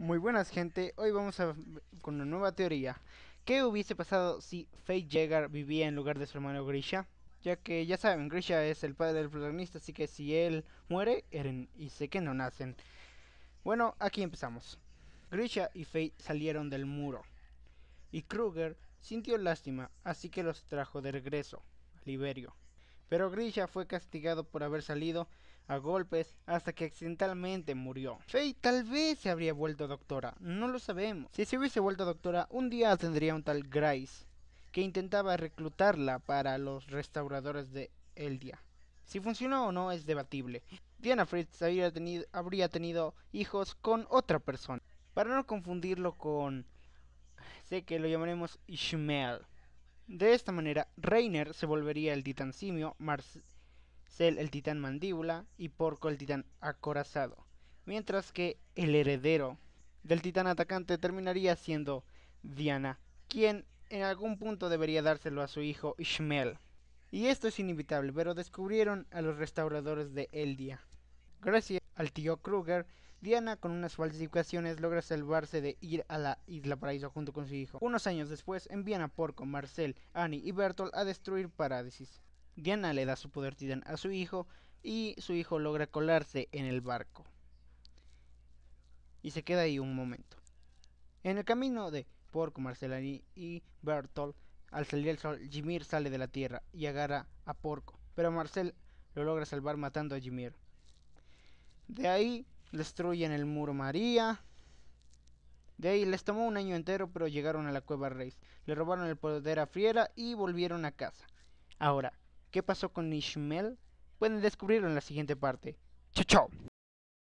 Muy buenas gente, hoy vamos a con una nueva teoría. ¿Qué hubiese pasado si Faye Jagger vivía en lugar de su hermano Grisha? Ya que ya saben, Grisha es el padre del protagonista, así que si él muere, Eren y que no nacen. Bueno, aquí empezamos. Grisha y Faye salieron del muro. Y Kruger sintió lástima, así que los trajo de regreso a Liberio pero Grisha fue castigado por haber salido a golpes hasta que accidentalmente murió. Faye tal vez se habría vuelto doctora, no lo sabemos. Si se hubiese vuelto doctora, un día tendría un tal Grace que intentaba reclutarla para los restauradores de Eldia. Si funcionó o no es debatible. Diana Fritz habría tenido, habría tenido hijos con otra persona. Para no confundirlo con... Sé que lo llamaremos Ishmael. De esta manera, Reiner se volvería el titán simio, Marcel el titán mandíbula y Porco el titán acorazado, mientras que el heredero del titán atacante terminaría siendo Diana, quien en algún punto debería dárselo a su hijo Ishmael. Y esto es inevitable, pero descubrieron a los restauradores de Eldia. Gracias al tío Kruger, Diana, con unas falsificaciones, logra salvarse de ir a la Isla Paraíso junto con su hijo. Unos años después, envían a Porco, Marcel, Annie y Bertolt a destruir Parádisis. Diana le da su poder titán a su hijo y su hijo logra colarse en el barco. Y se queda ahí un momento. En el camino de Porco, Marcel, Annie y Bertol, al salir el sol, Jimir sale de la tierra y agarra a Porco, pero Marcel lo logra salvar matando a Jimir. De ahí Destruyen el muro María. De ahí les tomó un año entero, pero llegaron a la cueva Reis. Le robaron el poder a Friera y volvieron a casa. Ahora, ¿qué pasó con Ishmael? Pueden descubrirlo en la siguiente parte. ¡Chao, chao!